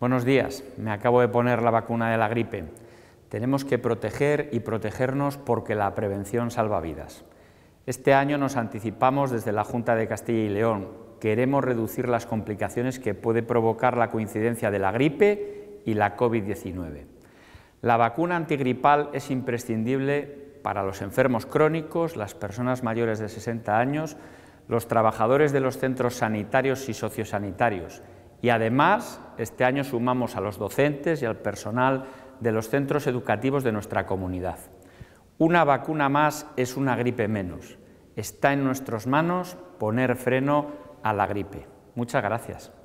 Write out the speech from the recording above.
Buenos días, me acabo de poner la vacuna de la gripe. Tenemos que proteger y protegernos porque la prevención salva vidas. Este año nos anticipamos desde la Junta de Castilla y León. Queremos reducir las complicaciones que puede provocar la coincidencia de la gripe y la COVID-19. La vacuna antigripal es imprescindible para los enfermos crónicos, las personas mayores de 60 años, los trabajadores de los centros sanitarios y sociosanitarios y además, este año sumamos a los docentes y al personal de los centros educativos de nuestra comunidad. Una vacuna más es una gripe menos. Está en nuestras manos poner freno a la gripe. Muchas gracias.